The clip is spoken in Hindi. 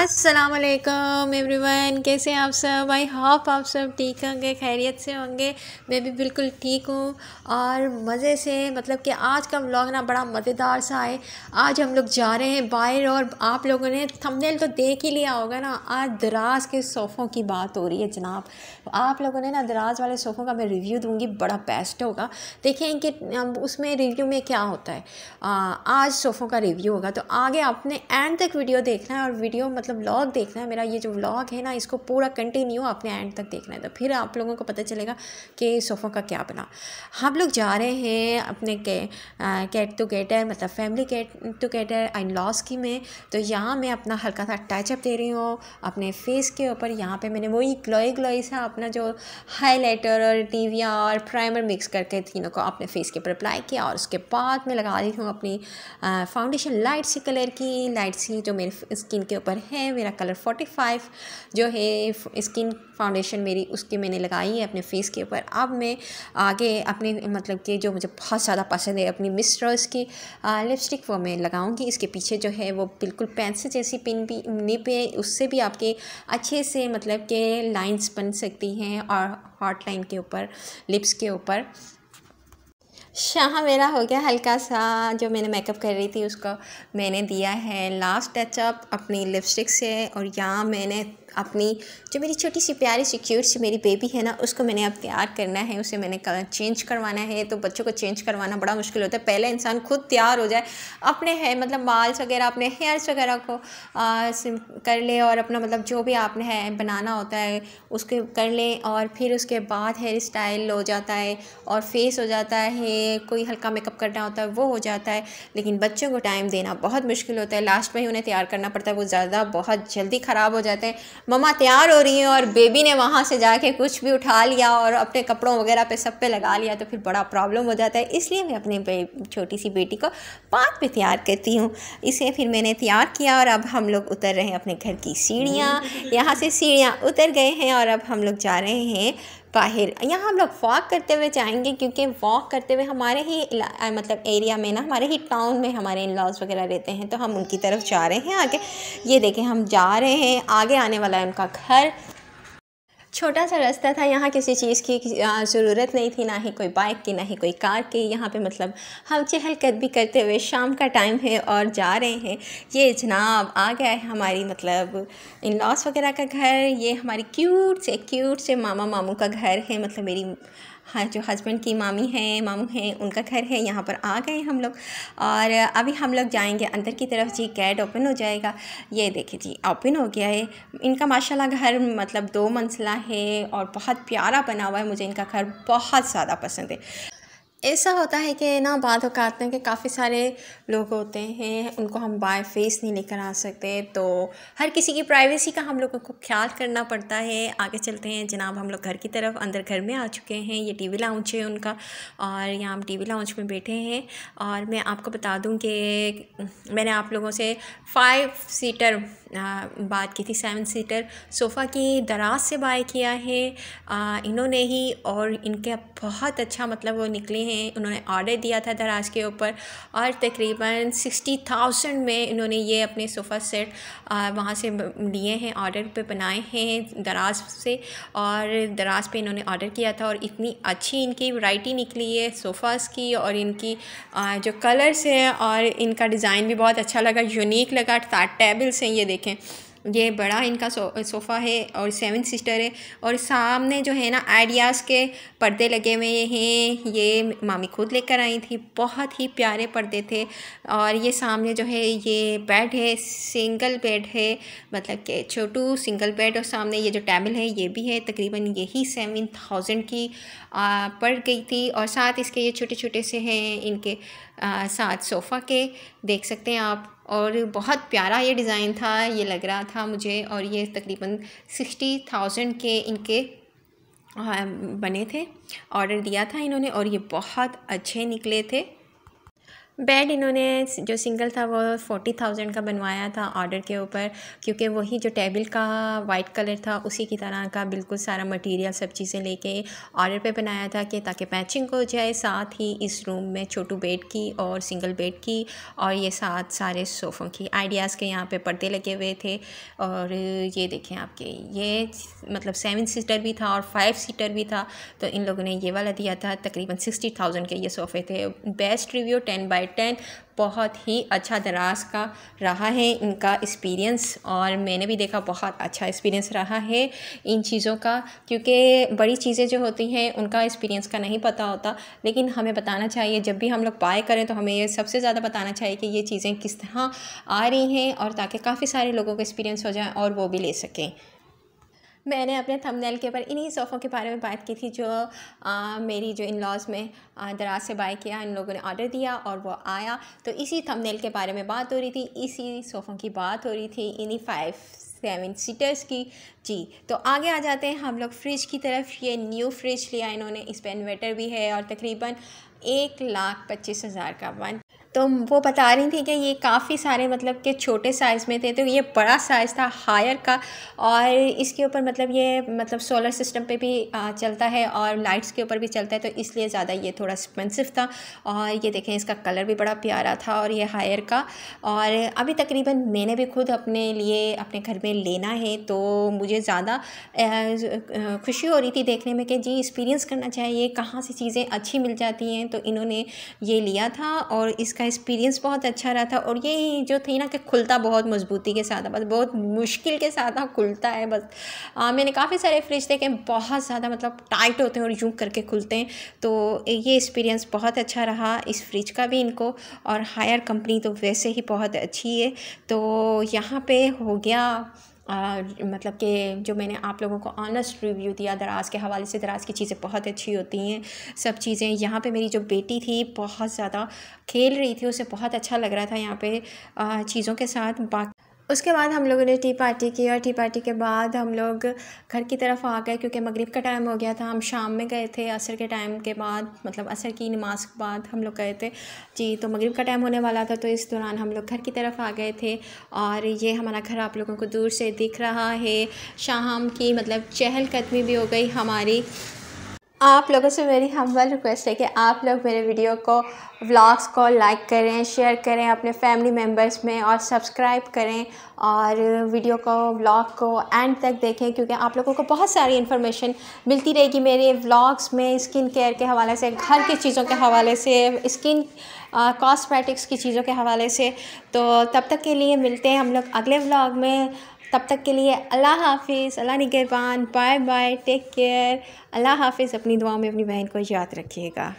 अस्सलाम वालेकुम एवरीवन कैसे आप सब आई होप आप सब ठीक होंगे खैरियत से होंगे मैं भी बिल्कुल ठीक हूँ और मज़े से मतलब कि आज का व्लॉग ना बड़ा मज़ेदार सा है आज हम लोग जा रहे हैं बाहर और आप लोगों ने थंबनेल तो देख ही लिया होगा ना आज दराज के सोफ़ों की बात हो रही है जनाब आप लोगों ने ना दराज वाले सोफ़ों का मैं रिव्यू दूँगी बड़ा बेस्ट होगा देखें कि उसमें रिव्यू में क्या होता है आज सोफ़ों का रिव्यू होगा तो आगे आपने एंड तक वीडियो देखना है और वीडियो मतलब मतलब व्लॉग देखना है मेरा ये जो व्लॉग है ना इसको पूरा कंटिन्यू अपने एंड तक देखना है तो फिर आप लोगों को पता चलेगा कि सोफ़ा का क्या बना हम लोग जा रहे हैं अपने के, टू गेटर मतलब फैमिली टू टुगेदर एंड लॉस की में तो यहाँ मैं अपना हल्का सा टचअप दे रही हूँ अपने फेस के ऊपर यहाँ पर मैंने वही ग्लोई ग्लोई सा अपना जो हाईलाइटर और टीविया और प्राइमर मिक्स करके तीनों को अपने फेस के ऊपर अप्लाई किया और उसके बाद मैं लगा रही हूँ अपनी फाउंडेशन लाइट सी कलर की लाइट सी जो मेरे स्किन के ऊपर है है मेरा कलर फोर्टी फाइव जो है स्किन फाउंडेशन मेरी उसकी मैंने लगाई है अपने फेस के ऊपर अब मैं आगे अपने मतलब कि जो मुझे बहुत ज़्यादा पसंद है अपनी मिस की लिपस्टिक वो मैं लगाऊंगी इसके पीछे जो है वो बिल्कुल पेंसिल जैसी पिन भी निप है उससे भी आपके अच्छे से मतलब के लाइंस बन सकती हैं और हॉट लाइन के ऊपर लिप्स के ऊपर शाह मेरा हो गया हल्का सा जो मैंने मेकअप कर रही थी उसको मैंने दिया है लास्ट टचअप अपनी लिपस्टिक से और यहाँ मैंने अपनी जो मेरी छोटी सी प्यारी सी क्यूट सी मेरी बेबी है ना उसको मैंने अब तैयार करना है उसे मैंने चेंज करवाना है तो बच्चों को चेंज करवाना बड़ा मुश्किल होता है पहले इंसान खुद तैयार हो जाए अपने है मतलब बाल्स वगैरह अपने हेयर्स वगैरह को आ, कर ले और अपना मतलब जो भी आपने है बनाना होता है उसके कर ले और फिर उसके बाद हेयर स्टाइल हो जाता है और फेस हो जाता है कोई हल्का मेकअप करना होता है वो हो जाता है लेकिन बच्चों को टाइम देना बहुत मुश्किल होता है लास्ट में ही उन्हें तैयार करना पड़ता है वो ज़्यादा बहुत जल्दी ख़राब हो जाते हैं ममा तैयार हो रही हैं और बेबी ने वहाँ से जाके कुछ भी उठा लिया और अपने कपड़ों वगैरह पे सब पे लगा लिया तो फिर बड़ा प्रॉब्लम हो जाता है इसलिए मैं अपनी छोटी सी बेटी को पाँच पे तैयार करती हूँ इसे फिर मैंने तैयार किया और अब हम लोग उतर रहे हैं अपने घर की सीढ़ियाँ यहाँ से सीढ़ियाँ उतर गए हैं और अब हम लोग जा रहे हैं बाहर यहाँ हम लोग वॉक करते हुए जाएंगे क्योंकि वॉक करते हुए हमारे ही आ, मतलब एरिया में ना हमारे ही टाउन में हमारे इन लॉज वगैरह रहते हैं तो हम उनकी तरफ जा रहे हैं आगे ये देखें हम जा रहे हैं आगे आने वाला है उनका घर छोटा सा रास्ता था यहाँ किसी चीज़ की ज़रूरत नहीं थी ना ही कोई बाइक की ना ही कोई कार की यहाँ पे मतलब हम चहलकदमी करते हुए शाम का टाइम है और जा रहे हैं ये जनाब आ गया है हमारी मतलब इन लॉस वगैरह का घर ये हमारी क्यूट से क्यूट से मामा मामू का घर है मतलब मेरी हाँ जो हस्बैंड की मामी हैं मामू हैं उनका घर है यहाँ पर आ गए हम लोग और अभी हम लोग जाएंगे अंदर की तरफ जी गेट ओपन हो जाएगा ये देखिए जी ओपन हो गया है इनका माशाल्लाह घर मतलब दो मंजिला है और बहुत प्यारा बना हुआ है मुझे इनका घर बहुत ज़्यादा पसंद है ऐसा होता है कि ना बाद अवकात में कि काफ़ी सारे लोग होते हैं उनको हम बाय फेस नहीं लेकर आ सकते तो हर किसी की प्राइवेसी का हम लोगों को ख्याल करना पड़ता है आगे चलते हैं जनाब हम लोग घर की तरफ अंदर घर में आ चुके हैं ये टीवी लाउंज है उनका और यहाँ हम टीवी लाउंज में बैठे हैं और मैं आपको बता दूँ कि मैंने आप लोगों से फाइव सीटर बात की थी सेवन सीटर सोफ़ा की दराज से बाय किया है इन्होंने ही और इनके बहुत अच्छा मतलब वो निकले हैं हैं उन्होंने ऑर्डर दिया था दराज के ऊपर और तकरीबन सिक्सटी थाउजेंड में इन्होंने ये अपने सोफ़ा सेट वहाँ से लिए हैं ऑर्डर पे बनाए हैं दराज से और दराज पे इन्होंने ऑर्डर किया था और इतनी अच्छी इनकी वैरायटी निकली है सोफ़ाज़ की और इनकी जो कलर्स हैं और इनका डिज़ाइन भी बहुत अच्छा लगा यूनिक लगा टेबल्स हैं ये देखें ये बड़ा इनका सो सोफ़ा है और सेवन सिस्टर है और सामने जो है ना आइडियाज़ के पर्दे लगे हुए हैं ये मामी खुद लेकर आई थी बहुत ही प्यारे पर्दे थे और ये सामने जो है ये बेड है सिंगल बेड है मतलब कि छोटू सिंगल बेड और सामने ये जो टेबल है ये भी है तकरीबन यही सेवन थाउजेंड की पड़ गई थी और साथ इसके ये छोटे छोटे से हैं इनके आ, साथ सोफ़ा के देख सकते हैं आप और बहुत प्यारा ये डिज़ाइन था ये लग रहा था मुझे और ये तकरीबन सिक्सटी थाउजेंड के इनके बने थे ऑर्डर दिया था इन्होंने और ये बहुत अच्छे निकले थे बेड इन्होंने जो सिंगल था वो फोर्टी थाउजेंड का बनवाया था ऑर्डर के ऊपर क्योंकि वही जो टेबल का वाइट कलर था उसी की तरह का बिल्कुल सारा मटेरियल सब चीज़ें लेके ऑर्डर पे बनाया था कि ताकि मैचिंग हो जाए साथ ही इस रूम में छोटू बेड की और सिंगल बेड की और ये साथ सारे सोफ़ों की आइडियाज़ के यहाँ पे पर्दे लगे हुए थे और ये देखें आपके ये मतलब सेवन सीटर भी था और फाइव सीटर भी था तो इन लोगों ने ये वाला दिया था तकरीबन सिक्सटी थाउजेंड के ये सोफ़े थे best review ten by captain बहुत ही अच्छा दराज का रहा है इनका एक्सपीरियंस और मैंने भी देखा बहुत अच्छा एक्सपीरियंस रहा है इन चीज़ों का क्योंकि बड़ी चीज़ें जो होती हैं उनका एक्सपीरियंस का नहीं पता होता लेकिन हमें बताना चाहिए जब भी हम लोग बाय करें तो हमें ये सबसे ज़्यादा बताना चाहिए कि ये चीज़ें किस तरह आ रही हैं और ताकि काफ़ी सारे लोगों का एक्सपीरियंस हो जाए और वो भी ले सकें मैंने अपने थंबनेल के ऊपर इन्हीं सोफ़ों के बारे में बात की थी जो आ, मेरी जो इन लॉज़ में दराज से बाय किया इन लोगों ने ऑर्डर दिया और वो आया तो इसी थंबनेल के बारे में बात हो रही थी इसी सोफ़ों की बात हो रही थी इन्हीं फाइव सेवन सीटर्स की जी तो आगे आ जाते हैं हम लोग फ्रिज की तरफ ये न्यू फ्रिज लिया इन्होंने इस पर इन्वर्टर भी है और तकरीबन एक लाख पच्चीस हज़ार का वन तो वो बता रही थी कि ये काफ़ी सारे मतलब के छोटे साइज़ में थे तो ये बड़ा साइज़ था हायर का और इसके ऊपर मतलब ये मतलब सोलर सिस्टम पे भी चलता है और लाइट्स के ऊपर भी चलता है तो इसलिए ज़्यादा ये थोड़ा एक्सपेंसिव था और ये देखें इसका कलर भी बड़ा प्यारा था और ये हायर का और अभी तकरीबन मैंने भी खुद अपने लिए अपने घर में लेना है तो मुझे ज़्यादा खुशी हो रही थी देखने में कि जी एक्सपीरियंस करना चाहिए कहाँ से चीज़ें अच्छी मिल जाती हैं तो इन्होंने ये लिया था और इसका इसका एक्सपीरियंस बहुत अच्छा रहा था और ये जो थी ना कि खुलता बहुत मजबूती के साथ बस बहुत मुश्किल के साथ हाँ खुलता है बस आ, मैंने काफ़ी सारे फ्रिज देखे बहुत ज़्यादा मतलब टाइट होते हैं और यूँ करके खुलते हैं तो ये एक्सपीरियंस बहुत अच्छा रहा इस फ्रिज का भी इनको और हायर कंपनी तो वैसे ही बहुत अच्छी है तो यहाँ पे हो गया आ, मतलब कि जो मैंने आप लोगों को ऑनेस्ट रिव्यू दिया दराज़ के हवाले से दराज़ की चीज़ें बहुत अच्छी होती हैं सब चीज़ें यहाँ पे मेरी जो बेटी थी बहुत ज़्यादा खेल रही थी उसे बहुत अच्छा लग रहा था यहाँ पे चीज़ों के साथ बाकी उसके बाद हम लोगों ने टी पार्टी की और टी पार्टी के बाद हम लोग घर की तरफ आ गए क्योंकि मगरिब का टाइम हो गया था हम शाम में गए थे असर के टाइम के बाद मतलब असर की नमाज के बाद हम लोग गए थे जी तो मगरिब का टाइम होने वाला था तो इस दौरान हम लोग घर की तरफ आ गए थे और ये हमारा घर आप लोगों को दूर से दिख रहा है शाम की मतलब चहलकदमी भी हो गई हमारी आप लोगों से मेरी हम्बल रिक्वेस्ट है कि आप लोग मेरे वीडियो को व्लॉग्स को लाइक करें शेयर करें अपने फैमिली मेम्बर्स में और सब्सक्राइब करें और वीडियो को व्लॉग को एंड तक देखें क्योंकि आप लोगों को बहुत सारी इन्फॉर्मेशन मिलती रहेगी मेरे व्लॉग्स में स्किन केयर के हवाले से घर की चीज़ों के हवाले से स्किन कॉस्मेटिक्स की चीज़ों के हवाले से तो तब तक के लिए मिलते हैं हम लोग अगले व्लॉग में तब तक के लिए अल्लाह हाफिज़ अल्लाह निगरबान बाय बाय टेक केयर अल्लाह हाफिज़ अपनी दुआ में अपनी बहन को याद रखिएगा